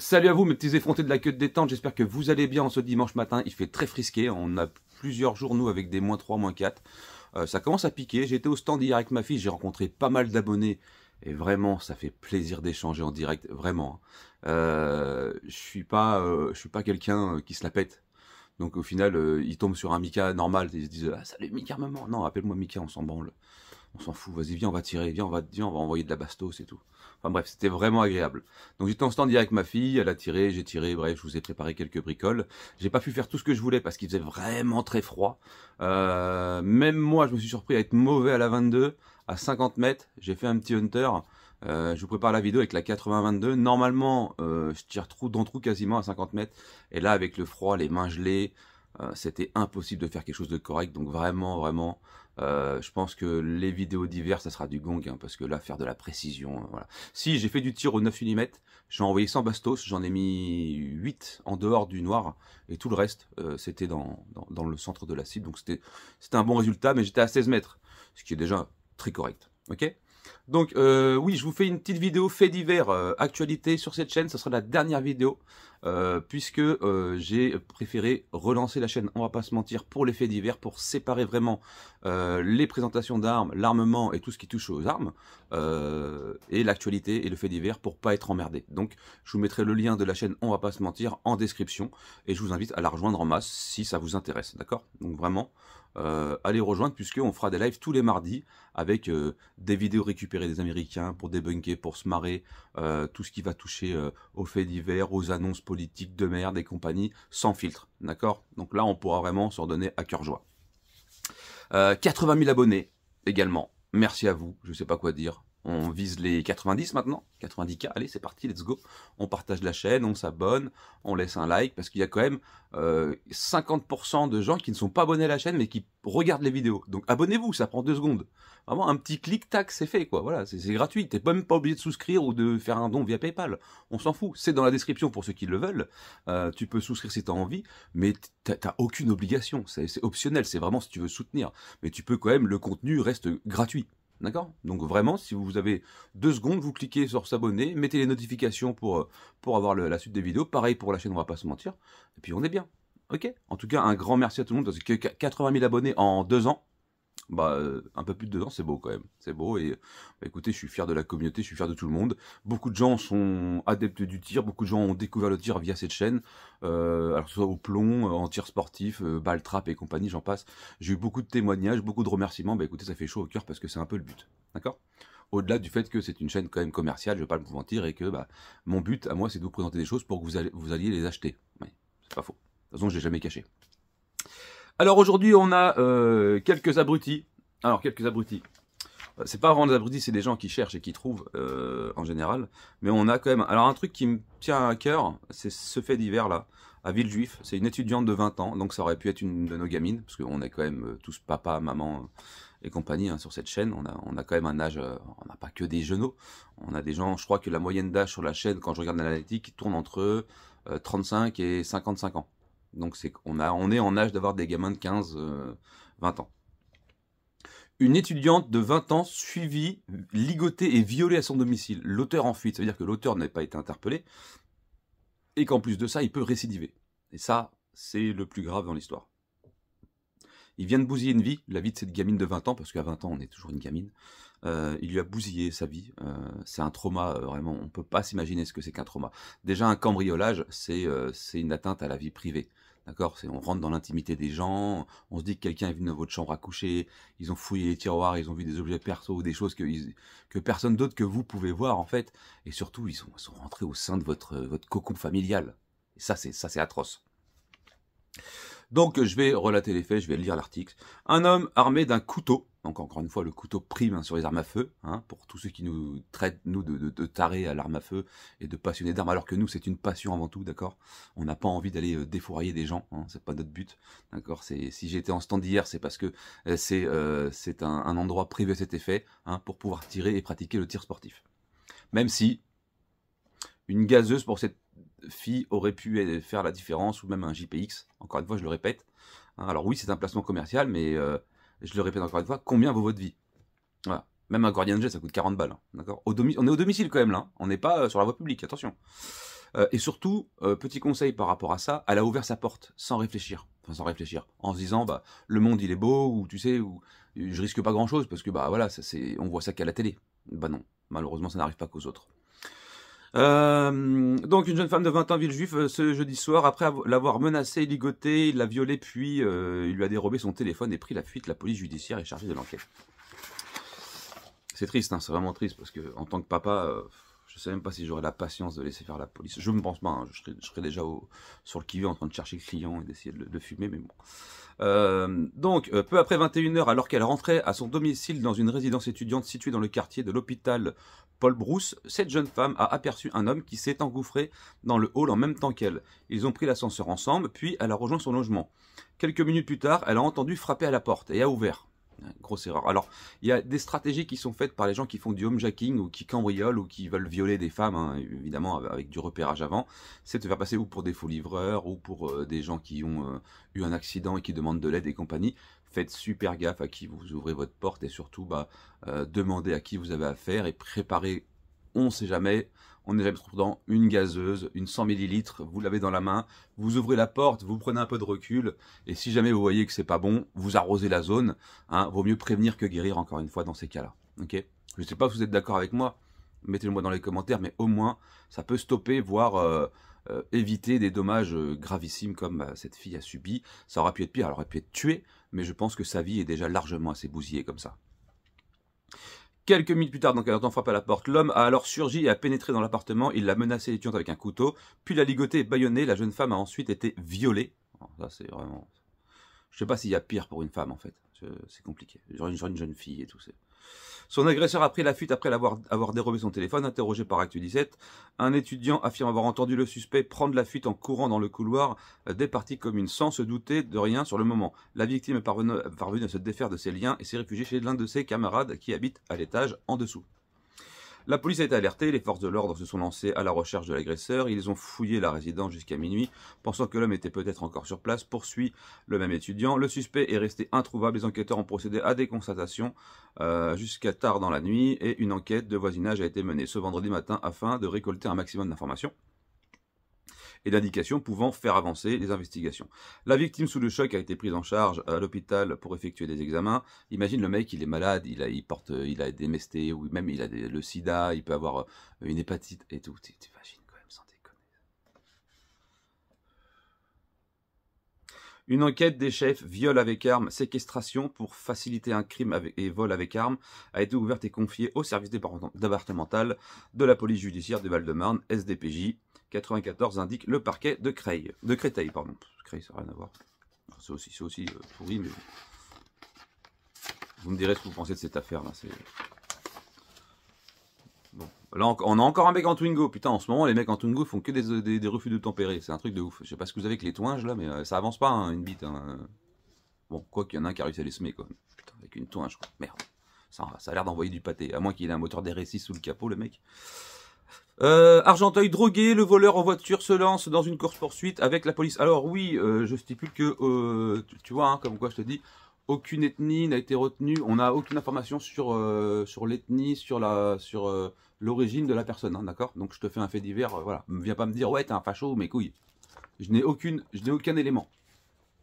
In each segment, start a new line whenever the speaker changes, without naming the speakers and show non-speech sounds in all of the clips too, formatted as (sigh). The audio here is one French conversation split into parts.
Salut à vous mes petits effrontés de la queue de détente, j'espère que vous allez bien en ce dimanche matin, il fait très frisqué, on a plusieurs jours nous avec des moins 3, moins 4, euh, ça commence à piquer, j'étais au stand hier avec ma fille, j'ai rencontré pas mal d'abonnés, et vraiment ça fait plaisir d'échanger en direct, vraiment. Hein. Euh, je suis pas, euh, suis pas quelqu'un qui se la pète, donc au final ils tombent sur un Mika normal, ils se disent « Ah salut Mika maman !» Non, appelle-moi Mika, on s'en branle, on s'en fout, vas-y viens on va tirer, viens on va, viens, on va envoyer de la bastos et tout. Enfin bref, c'était vraiment agréable. Donc j'étais en stand avec ma fille, elle a tiré, j'ai tiré, bref, je vous ai préparé quelques bricoles. J'ai pas pu faire tout ce que je voulais parce qu'il faisait vraiment très froid. Euh, même moi, je me suis surpris à être mauvais à la 22, à 50 mètres. J'ai fait un petit hunter. Euh, je vous prépare la vidéo avec la 80-22. Normalement, euh, je tire trou dans trou quasiment à 50 mètres. Et là, avec le froid, les mains gelées, euh, c'était impossible de faire quelque chose de correct. Donc vraiment, vraiment, euh, je pense que les vidéos d'hiver, ça sera du gong, hein, parce que là, faire de la précision, euh, voilà. Si, j'ai fait du tir au 9 mm, j'ai envoyé 100 bastos, j'en ai mis 8 en dehors du noir, et tout le reste, c'était dans, le centre de la cible, donc c'était un bon résultat, mais j'étais à 16 mètres, ce qui est déjà très correct, ok donc oui, je vous fais une petite vidéo fait divers, actualité sur cette chaîne, ce sera la dernière vidéo euh, puisque euh, j'ai préféré relancer la chaîne, on va pas se mentir, pour les faits divers, pour séparer vraiment euh, les présentations d'armes, l'armement et tout ce qui touche aux armes, et l'actualité et le fait divers pour pas être emmerdé. Donc je vous mettrai le lien de la chaîne, on va pas se mentir, en description, et je vous invite à la rejoindre en masse si ça vous intéresse, d'accord Donc vraiment, allez rejoindre puisque on fera des lives tous les mardis avec des vidéos récupérées des Américains pour débunker, pour se marrer, tout ce qui va toucher aux faits divers, aux annonces politique de merde et compagnie, sans filtre, d'accord Donc là, on pourra vraiment se redonner à cœur joie. 80 euh, 000 abonnés également. Merci à vous, je ne sais pas quoi dire. On vise les 90 maintenant, 90K, allez c'est parti, let's go. On partage la chaîne, on s'abonne, on laisse un like, parce qu'il y a quand même 50% euh, de gens qui ne sont pas abonnés à la chaîne, mais qui regardent les vidéos. Donc abonnez-vous, ça prend deux secondes. Vraiment, un petit clic-tac, c'est fait, quoi. Voilà, c'est gratuit. T'es même pas obligé de souscrire ou de faire un don via PayPal. On s'en fout. C'est dans la description pour ceux qui le veulent. Euh, tu peux souscrire si tu as envie, mais t'as aucune obligation. C'est optionnel, c'est vraiment si tu veux soutenir. Mais tu peux quand même, le contenu reste gratuit. D'accord Donc vraiment, si vous avez deux secondes, vous cliquez sur s'abonner, mettez les notifications pour, euh, pour avoir la suite des vidéos. Pareil pour la chaîne, on va pas se mentir. Et puis on est bien. Ok En tout cas, un grand merci à tout le monde. Parce que 80 000 abonnés en deux ans, bah, euh, un peu plus de deux c'est beau quand même. C'est beau et bah, écoutez, je suis fier de la communauté, je suis fier de tout le monde. Beaucoup de gens sont adeptes du tir, beaucoup de gens ont découvert le tir via cette chaîne, euh, alors que ce soit au plomb, euh, en tir sportif, balle trap et compagnie, j'en passe. J'ai eu beaucoup de témoignages, beaucoup de remerciements. Bah écoutez, ça fait chaud au cœur parce que c'est un peu le but. D'accord au-delà du fait que c'est une chaîne quand même commerciale, je ne vais pas vous mentir, et que bah, mon but à moi c'est de vous présenter des choses pour que vous, alliez les acheter. c'est pas faux. De toute façon, je l'ai jamais caché. Alors aujourd'hui, on a euh, quelques abrutis. Alors, quelques abrutis. Euh, c'est pas vraiment des abrutis, c'est des gens qui cherchent et qui trouvent euh, en général. Mais on a quand même. Alors, un truc qui me tient à cœur, c'est ce fait d'hiver là, à Villejuif. C'est une étudiante de 20 ans, donc ça aurait pu être une de nos gamines, parce qu'on est quand même tous papa, maman et compagnie hein, sur cette chaîne. On a, quand même un âge, on n'a pas que des genoux. On a des gens, je crois que la moyenne d'âge sur la chaîne, quand je regarde l'analytique, tourne entre 35 et 55 ans. Donc c'est on, on est en âge d'avoir des gamins de 15, 20 euh, ans. Une étudiante de 20 ans suivie, ligotée et violée à son domicile. L'auteur en fuite, ça veut dire que l'auteur n'avait pas été interpellé et qu'en plus de ça, il peut récidiver. Et ça, c'est le plus grave dans l'histoire il vient de bousiller une vie, la vie de cette gamine de 20 ans, parce qu'à 20 ans, on est toujours une gamine. Euh, il lui a bousillé sa vie. Euh, c'est un trauma, euh, vraiment. On ne peut pas s'imaginer ce que c'est qu'un trauma. Déjà, un cambriolage, c'est une atteinte à la vie privée. D'accord On rentre dans l'intimité des gens, on se dit que quelqu'un est venu dans votre chambre à coucher, ils ont fouillé les tiroirs, ils ont vu des objets perso ou des choses que, que personne d'autre que vous pouvez voir, en fait. Et surtout, ils sont, sont rentrés au sein de votre, votre cocon familial. Et ça, c'est atroce. Donc je vais relater les faits, je vais lire l'article. Un homme armé d'un couteau, donc encore une fois le couteau prime hein, sur les armes à feu, hein, pour tous ceux qui nous traitent, nous, de, tarés à l'arme à feu et de passionnés d'armes, alors que nous c'est une passion avant tout, d'accord On n'a pas envie d'aller euh, défourailler des gens, ce hein, c'est pas notre but, d'accord Si j'étais en stand hier, c'est parce que euh, euh, c'est un, un, endroit privé à cet effet, pour pouvoir tirer et pratiquer le tir sportif. Même si une gazeuse pour cette FI aurait pu faire la différence, ou même un JPX. Encore une fois, je le répète. Hein. alors oui, c'est un placement commercial, mais euh, je le répète encore une fois, combien vaut votre vie Même un Guardian Jet, ça coûte 40 balles. Hein, on est au domicile quand même là. Hein. On n'est pas euh, sur la voie publique, attention. Euh, et surtout, petit conseil par rapport à ça, elle a ouvert sa porte sans réfléchir. Enfin, sans réfléchir. En se disant, bah, le monde il est beau, ou tu sais, ou je risque pas grand chose, parce que bah voilà, ça, on voit ça qu'à la télé. Bah non, malheureusement, ça n'arrive pas qu'aux autres. Euh, donc une jeune femme de 20 ans, ville Villejuif, euh, ce jeudi soir, après l'avoir menacée, ligotée, il l'a violée, puis euh, il lui a dérobé son téléphone et pris la fuite. La police judiciaire est chargée de l'enquête. C'est triste, hein, c'est vraiment triste, parce que en tant que papa... Je sais même pas si j'aurais la patience de laisser faire la police. Je ne pense pas, hein. je, serais, déjà sur le qui en train de chercher le client et d'essayer de, le fumer, mais bon. Euh, donc, euh, peu après 21h, alors qu'elle rentrait à son domicile dans une résidence étudiante située dans le quartier de l'hôpital Paul Brousse, cette jeune femme a aperçu un homme qui s'est engouffré dans le hall en même temps qu'elle. Ils ont pris l'ascenseur ensemble, puis elle a rejoint son logement. Quelques minutes plus tard, elle a entendu frapper à la porte et a ouvert. Grosse erreur. Alors, il y a des stratégies qui sont faites par les gens qui font du homejacking ou qui cambriolent ou qui veulent violer des femmes, hein, évidemment avec du repérage avant. C'est de faire passer ou pour des faux livreurs ou pour euh, des gens qui ont euh, eu un accident et qui demandent de l'aide et compagnie. Faites super gaffe à qui vous ouvrez votre porte et surtout, bah, euh, demandez à qui vous avez affaire et préparez, on ne sait jamais, on est trop dans une gazeuse, une 100 ml, vous l'avez dans la main, vous ouvrez la porte, vous prenez un peu de recul, et si jamais vous voyez que c'est pas bon, vous arrosez la zone. Hein. vaut mieux prévenir que guérir, encore une fois, dans ces cas-là. Je ne sais pas si vous êtes d'accord avec moi, mettez-le-moi dans les commentaires, mais au moins, ça peut stopper, voire euh, euh, éviter des dommages euh, gravissimes comme bah, cette fille a subi. Ça aurait pu être pire, elle aurait pu être tuée, mais je pense que sa vie est déjà largement assez bousillée comme ça. Quelques minutes plus tard, donc elle entend frapper à la porte. L'homme a alors surgi et a pénétré dans l'appartement. Il l'a menacé l'étudiante avec un couteau, puis l'a ligoté et baïonné. La jeune femme a ensuite été violée. ça, c'est vraiment. Je sais pas s'il y a pire pour une femme, en fait. C'est compliqué. Genre une jeune fille et tout. C'est... Son agresseur a pris la fuite après avoir, avoir dérobé son téléphone. Interrogé par Actu 17, un étudiant affirme avoir entendu le suspect prendre la fuite en courant dans le couloir des parties communes, sans se douter de rien sur le moment. La victime est parvenue, parvenue à se défaire de ses liens et s'est réfugiée chez l'un de ses camarades qui habite à l'étage en dessous. La police a été alertée, les forces de l'ordre se sont lancées à la recherche de l'agresseur, ils ont fouillé la résidence jusqu'à minuit, pensant que l'homme était peut-être encore sur place, poursuit le même étudiant. Le suspect est resté introuvable, les enquêteurs ont procédé à des constatations euh, jusqu'à tard dans la nuit et une enquête de voisinage a été menée ce vendredi matin afin de récolter un maximum d'informations et d'indications pouvant faire avancer les investigations. La victime sous le choc a été prise en charge à l'hôpital pour effectuer des examens. Imagine le mec, il est malade, il a, porte, il a des MST ou même il a le sida, il peut avoir euh, une hépatite et tout. T'imagines quand même sans Une enquête des chefs viol avec armes, séquestration pour faciliter un crime et vol avec armes a été ouverte et confiée au service départemental de la police judiciaire de Val-de-Marne, SDPJ, 94 indique le parquet de, Creil, de Créteil. Pardon. Creil, ça n'a rien à voir. C'est aussi, euh, pourri, mais vous me direz ce que vous pensez de cette affaire-là. Bon. Là, on a encore un mec en Twingo. Putain, en ce moment, les mecs en Twingo font que des, refus de tempérer. C'est un truc de ouf. Je sais pas ce que vous avez avec les toinges, là, mais euh, ça avance pas, hein, une bite. Hein. Bon, quoi qu'il y en a un qui a réussi à les semer, quoi. Putain, avec une toinge, quoi. Merde. Ça, ça a l'air d'envoyer du pâté. À moins qu'il ait un moteur dr 6 sous le capot, le mec. Euh, Argenteuil drogué, le voleur en voiture se lance dans une course-poursuite avec la police. Alors oui, euh, je stipule que, euh, tu, vois, hein, comme quoi je te dis, aucune ethnie n'a été retenue, on n'a aucune information sur, sur l'ethnie, sur l'origine de la personne, hein, d'accord Donc je te fais un fait divers, voilà. Ne viens pas me dire, ouais, t'es un facho, mais couilles. Je n'ai aucune, je n'ai aucun élément.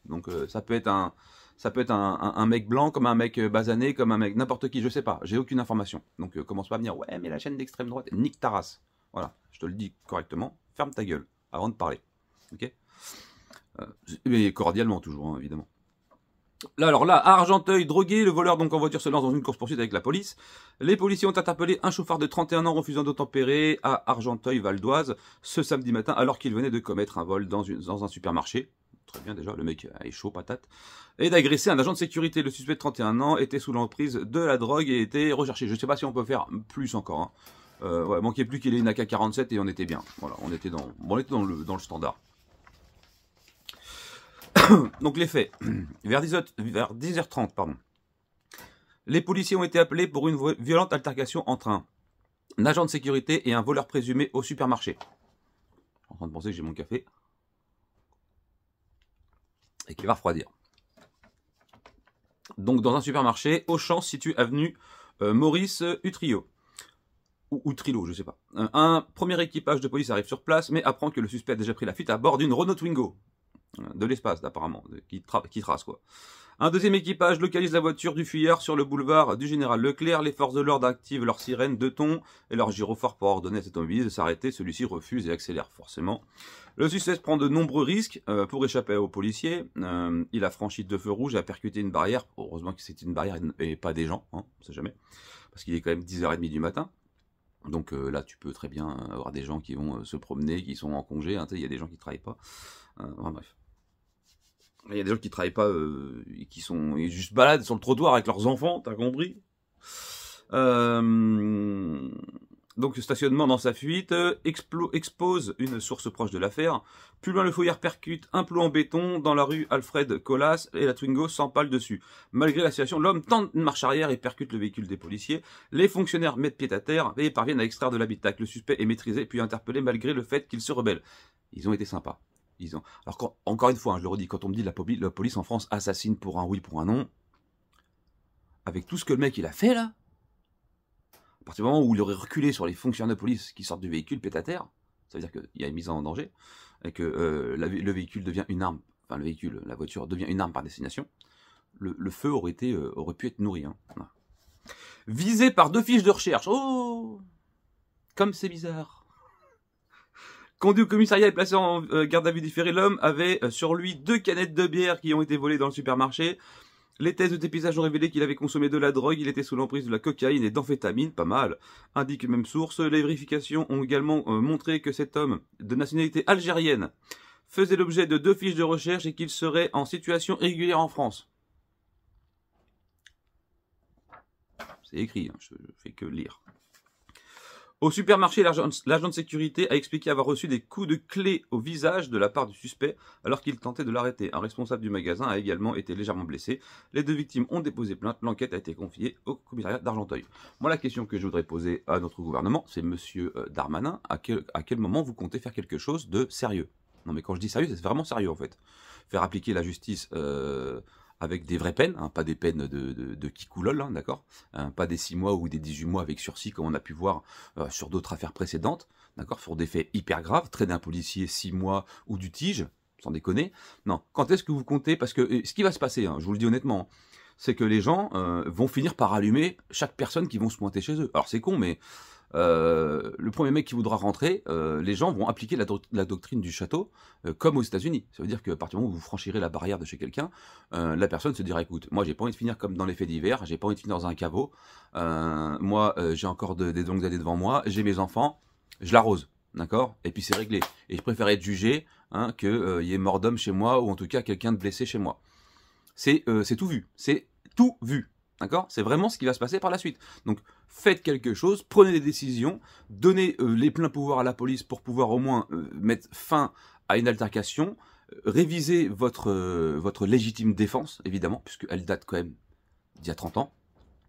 Donc ça peut être un... Ça peut être un, mec blanc, comme un mec basané, comme un mec n'importe qui, je sais pas. J'ai aucune information. Donc commence pas à me dire, ouais, mais la chaîne d'extrême droite, Nick Taras. Voilà, je te le dis correctement. Ferme ta gueule avant de parler. Ok euh, Mais cordialement toujours, hein, évidemment. Là, alors là, Argenteuil, drogué, le voleur donc en voiture se lance dans une course-poursuite avec la police. Les policiers ont interpellé un chauffard de 31 ans refusant tempérer à Argenteuil, Val d'Oise, ce samedi matin, alors qu'il venait de commettre un vol dans, dans un supermarché. Très bien déjà, le mec est chaud patate. Et d'agresser un agent de sécurité. Le suspect de 31 ans était sous l'emprise de la drogue et était recherché. Je ne sais pas si on peut faire plus encore. Hein. Euh, Il ne manquait plus qu'il ait une AK-47 et on était bien. Voilà, on était dans, on dans, le, standard. (coughs) Donc les faits. (coughs) Vers 10h, 30 pardon. Les policiers ont été appelés pour une violente altercation entre un agent de sécurité et un voleur présumé au supermarché. Je suis en train de penser que j'ai mon café. Et qu'il va refroidir. Donc dans un supermarché, Auchan situé avenue euh, Maurice Utrio ou, Trilo, je sais pas. Un, premier équipage de police arrive sur place, mais apprend que le suspect a déjà pris la fuite à bord d'une Renault Twingo. Euh, de l'espace, apparemment, qui, trace, quoi. Un deuxième équipage localise la voiture du fuyard sur le boulevard du général Leclerc. Les forces de l'ordre activent leur sirène de ton et leur gyrophare pour ordonner à cet de s'arrêter. Celui-ci refuse et accélère forcément. Le suspect prend de nombreux risques euh, pour échapper aux policiers. Euh, il a franchi deux feux rouges et a percuté une barrière. Heureusement que c'était une barrière et pas des gens, hein, on sait jamais. Parce qu'il est quand même 10h30 du matin. Donc euh, là, tu peux très bien avoir des gens qui vont euh, se promener, qui sont en congé. Hein, il y a des gens qui ne travaillent pas. Euh, bref. Il y a des gens qui ne travaillent pas et qui sont juste balades sur le trottoir avec leurs enfants, t'as compris donc stationnement dans sa fuite, euh, expose une source proche de l'affaire. Plus loin, le fouillard percute un plot en béton dans la rue Alfred Colas et la Twingo s'empale dessus. Malgré la situation, l'homme tente une marche arrière et percute le véhicule des policiers. Les fonctionnaires mettent pied à terre et parviennent à extraire de l'habitacle. Le suspect est maîtrisé puis interpellé malgré le fait qu'il se rebelle. Ils ont été sympas. Ils ont... Alors encore une fois, hein, je le redis, quand on me dit la, la police en France assassine pour un oui, pour un non, avec tout ce que le mec il a fait là, à partir du moment où il aurait reculé sur les fonctionnaires de police qui sortent du véhicule, pète à ça veut dire qu'il y a une mise en danger, et que euh, le véhicule devient une arme, enfin le véhicule, la voiture devient une arme par destination, le, feu euh, aurait, pu être nourri. Hein. Visé par deux fiches de recherche. Oh Comme c'est bizarre. Conduit au commissariat et placé en euh, garde à vue différée, l'homme avait sur lui deux canettes de bière qui ont été volées dans le supermarché. Les thèses de dépistage ont révélé qu'il avait consommé de la drogue, il était sous l'emprise de la cocaïne et d'amphétamine, pas mal, indique même source. Les vérifications ont également euh, montré que cet homme, de nationalité algérienne, faisait l'objet de deux fiches de recherche et qu'il serait en situation irrégulière en France. C'est écrit, je, hein, je fais que lire. Au supermarché, l'agent de sécurité a expliqué avoir reçu des coups de clé au visage de la part du suspect alors qu'il tentait de l'arrêter. Un responsable du magasin a également été légèrement blessé. Les deux victimes ont déposé plainte. L'enquête a été confiée au commissariat d'Argenteuil. Moi, la question que je voudrais poser à notre gouvernement, c'est Monsieur euh, Darmanin, à quel, moment vous comptez faire quelque chose de sérieux Non, mais quand je dis sérieux, c'est vraiment sérieux en fait. Faire appliquer la justice. Euh, avec des vraies peines, hein, pas des peines de, de, de kikoulol, hein, d'accord hein, Pas des 6 mois ou des 18 mois avec sursis comme on a pu voir euh, sur d'autres affaires précédentes, d'accord Pour des faits hyper graves, trait d'un policier 6 mois ou du tige, sans déconner. Non, quand est-ce que vous comptez Parce que ce qui va se passer, je vous le dis honnêtement, c'est que les gens euh, vont finir par allumer chaque personne qui vont se pointer chez eux. Alors c'est con, mais euh, le premier mec qui voudra rentrer, euh, les gens vont appliquer la, doctrine du château euh, comme aux États-Unis. Ça veut dire que partir du moment où vous franchirez la barrière de chez quelqu'un, la personne se dira écoute, moi j'ai pas envie de finir comme dans les faits divers, j'ai pas envie de finir dans un caveau, moi j'ai encore des longues d'aller devant moi, j'ai mes enfants, je l'arrose, d'accord Et puis c'est réglé. Et je préfère être jugé hein, qu'il y ait mort d'homme chez moi ou en tout cas quelqu'un de blessé chez moi. C'est tout vu, c'est tout vu. D'accord C'est vraiment ce qui va se passer par la suite. Donc faites quelque chose, prenez des décisions, donnez euh, les pleins pouvoirs à la police pour pouvoir au moins euh, mettre fin à une altercation, euh, révisez votre, votre légitime défense, évidemment, puisqu'elle date quand même d'il y a 30 ans.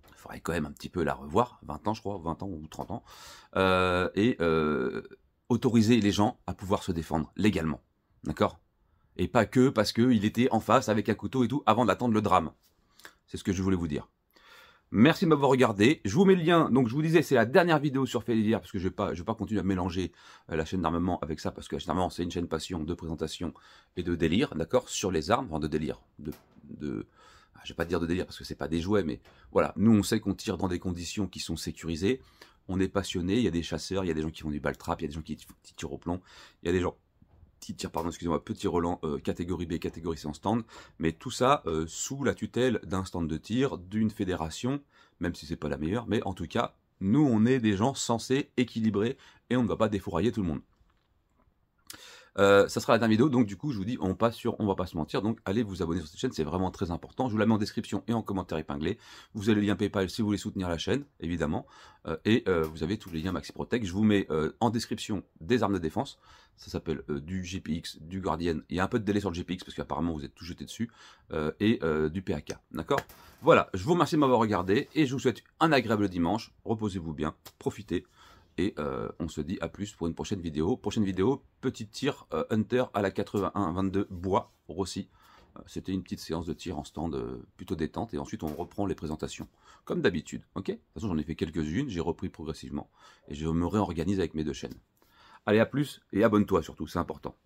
Il faudrait quand même un petit peu la revoir, 20 ans je crois, 20 ans ou 30 ans. et autoriser les gens à pouvoir se défendre légalement. D'accord Et pas que parce qu'il était en face avec un couteau et tout avant d'attendre le drame. C'est ce que je voulais vous dire. Merci de m'avoir regardé. Je vous mets le lien. Donc, je vous disais, c'est la dernière vidéo sur délire, parce que je ne vais, pas, pas continuer à mélanger euh, la chaîne d'armement avec ça parce que la c'est une chaîne passion de présentation et de délire, d'accord Sur les armes, enfin de délire, de, de ah, je vais pas dire de délire parce que ce n'est pas des jouets, mais voilà, nous on sait qu'on tire dans des conditions qui sont sécurisées, on est passionné, il y a des chasseurs, il y a des gens qui font du baltrap, il y a des gens qui tirent au plomb, il y a des gens petit, pardon, excusez-moi, petit roland, euh, catégorie B, catégorie C stand, mais tout ça euh, sous la tutelle d'un stand de tir, d'une fédération, même si c'est pas la meilleure, mais en tout cas, nous on est des gens censés équilibrer et on ne va pas défourailler tout le monde. Euh, ça sera la dernière vidéo, donc du coup, je vous dis, on passe sur On va pas se mentir. Donc, allez vous abonner sur cette chaîne, c'est vraiment très important. Je vous la mets en description et en commentaire épinglé. Vous avez le lien PayPal si vous voulez soutenir la chaîne, évidemment. Euh, et euh, vous avez tous les liens Maxi Protect. Je vous mets en description des armes de défense. Ça s'appelle du GPX, du Guardian. Il y a un peu de délai sur le GPX parce qu'apparemment vous êtes tout jeté dessus. et du PAK. D'accord Voilà, je vous remercie de m'avoir regardé et je vous souhaite un agréable dimanche. Reposez-vous bien, profitez et euh, on se dit à plus pour une prochaine vidéo. Prochaine vidéo, petit tir euh, Hunter à la 81-22 bois Rossi. Euh, c'était une petite séance de tir en stand plutôt détente et ensuite on reprend les présentations comme d'habitude. Ok De toute façon j'en ai fait quelques-unes, j'ai repris progressivement et je me réorganise avec mes deux chaînes. Allez à plus et abonne-toi surtout, c'est important.